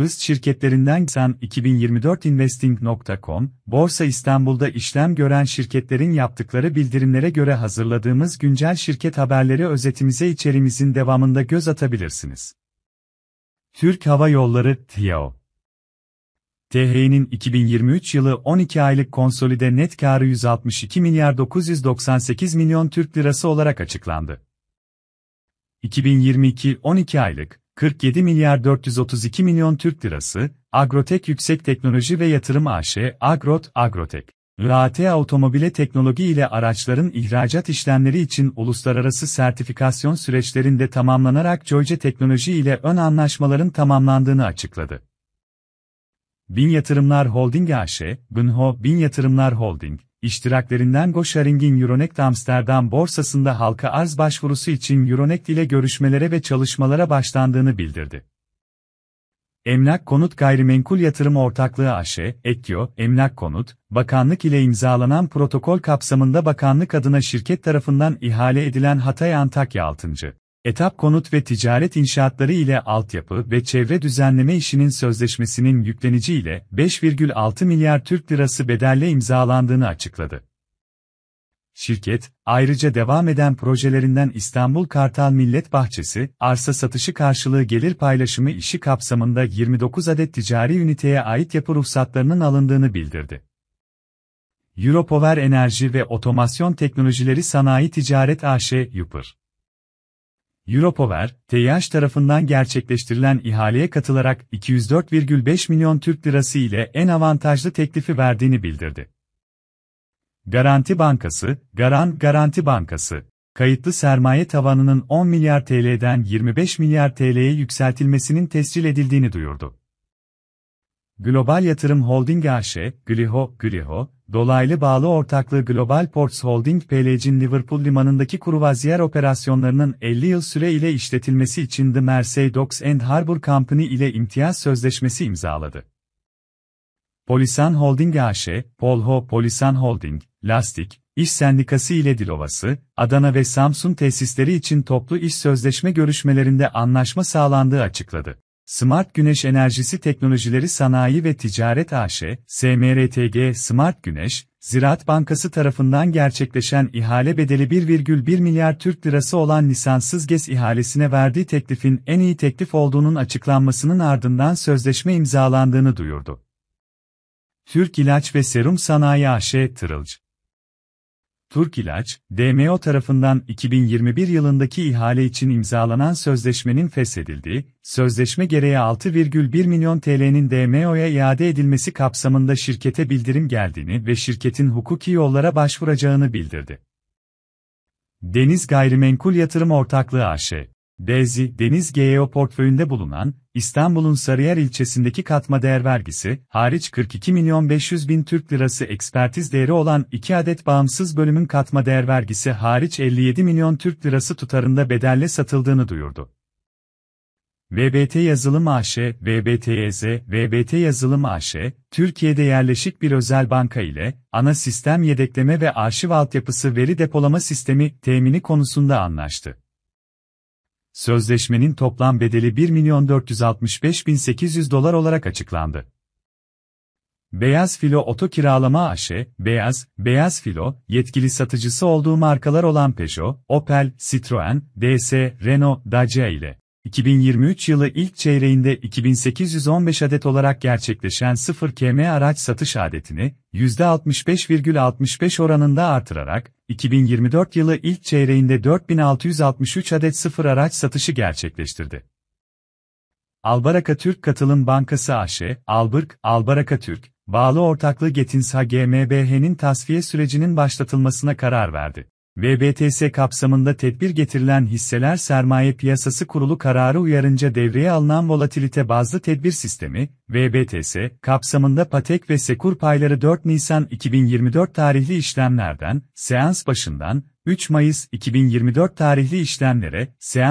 Hız şirketlerinden sen 2024investing.com, Borsa İstanbul'da işlem gören şirketlerin yaptıkları bildirimlere göre hazırladığımız güncel şirket haberleri özetimize içerimizin devamında göz atabilirsiniz. Türk Hava Yolları TİAO TH'nin 2023 yılı 12 aylık konsolide net karı 162 milyar 998 milyon Türk lirası olarak açıklandı. 2022 12 aylık 47 milyar 432 milyon Türk Lirası, Agrotek Yüksek Teknoloji ve Yatırım AŞ, Agrot, Agrotek. RAT Otomobile Teknoloji ile araçların ihracat işlemleri için uluslararası sertifikasyon süreçlerinde tamamlanarak Joyce Teknoloji ile ön anlaşmaların tamamlandığını açıkladı. Bin Yatırımlar Holding AŞ, Günho Bin Yatırımlar Holding, İştiraklerinden GoSharing'in Euronext Amsterdam borsasında halka arz başvurusu için Euronext ile görüşmelere ve çalışmalara başlandığını bildirdi. Emlak Konut Gayrimenkul Yatırım Ortaklığı AŞ, Ekkio, Emlak Konut, Bakanlık ile imzalanan protokol kapsamında bakanlık adına şirket tarafından ihale edilen Hatay Antakya 6. Etap konut ve ticaret inşaatları ile altyapı ve çevre düzenleme işinin sözleşmesinin yüklenici ile 5,6 milyar Türk lirası bedelle imzalandığını açıkladı. Şirket, ayrıca devam eden projelerinden İstanbul Kartal Millet Bahçesi, arsa satışı karşılığı gelir paylaşımı işi kapsamında 29 adet ticari üniteye ait yapı ruhsatlarının alındığını bildirdi. Europower Enerji ve Otomasyon Teknolojileri Sanayi Ticaret AŞ, Yupır. Europower, TİH tarafından gerçekleştirilen ihaleye katılarak 204,5 milyon Türk lirası ile en avantajlı teklifi verdiğini bildirdi. Garanti Bankası, Garan Garanti Bankası, kayıtlı sermaye tavanının 10 milyar TL'den 25 milyar TL'ye yükseltilmesinin tescil edildiğini duyurdu. Global Yatırım Holding AŞ, Gliho, Gliho, dolaylı bağlı ortaklığı Global Ports Holding PLC'in Liverpool limanındaki kruvaziyer operasyonlarının 50 yıl süre ile işletilmesi için The Mersey Docks and Harbour Company ile imtiyaz sözleşmesi imzaladı. Polisan Holding AŞ, Polho Polisan Holding, Lastik, İş Sendikası ile Dilovası, Adana ve Samsun tesisleri için toplu iş sözleşme görüşmelerinde anlaşma sağlandığı açıkladı. Smart Güneş Enerjisi Teknolojileri Sanayi ve Ticaret AŞ, SMRTG Smart Güneş, Ziraat Bankası tarafından gerçekleşen ihale bedeli 1,1 milyar Türk lirası olan lisanssız gez ihalesine verdiği teklifin en iyi teklif olduğunun açıklanmasının ardından sözleşme imzalandığını duyurdu. Türk İlaç ve Serum Sanayi AŞ Tırılcı Türk İlaç, DMO tarafından 2021 yılındaki ihale için imzalanan sözleşmenin feshedildiği, sözleşme gereği 6,1 milyon TL'nin DMO'ya iade edilmesi kapsamında şirkete bildirim geldiğini ve şirketin hukuki yollara başvuracağını bildirdi. Deniz Gayrimenkul Yatırım Ortaklığı AŞ Bezi Deniz GEO portföyünde bulunan, İstanbul'un Sarıyer ilçesindeki katma değer vergisi, hariç 42 milyon 500 bin Türk lirası ekspertiz değeri olan 2 adet bağımsız bölümün katma değer vergisi hariç 57 milyon Türk lirası tutarında bedelle satıldığını duyurdu. VBT Yazılım AŞ, VBTYZ, e VBT Yazılım AŞ, Türkiye'de yerleşik bir özel banka ile, ana sistem yedekleme ve arşiv altyapısı veri depolama sistemi temini konusunda anlaştı. Sözleşmenin toplam bedeli 1.465.800 dolar olarak açıklandı. Beyaz Filo Oto Kiralama AŞ, Beyaz, Beyaz Filo, yetkili satıcısı olduğu markalar olan Peugeot, Opel, Citroen, DS, Renault, Dacia ile 2023 yılı ilk çeyreğinde 2815 adet olarak gerçekleşen 0 km araç satış adetini %65,65 oranında artırarak 2024 yılı ilk çeyreğinde 4663 adet 0 araç satışı gerçekleştirdi. Albaraka Türk Katılım Bankası AŞ, Alberk, Albaraka Türk, bağlı ortaklığı Getinsa GMBH'nin tasfiye sürecinin başlatılmasına karar verdi. VBTS kapsamında tedbir getirilen hisseler sermaye piyasası kurulu kararı uyarınca devreye alınan volatilite bazlı tedbir sistemi, VBTS, kapsamında patek ve sekur payları 4 Nisan 2024 tarihli işlemlerden, seans başından, 3 Mayıs 2024 tarihli işlemlere, seans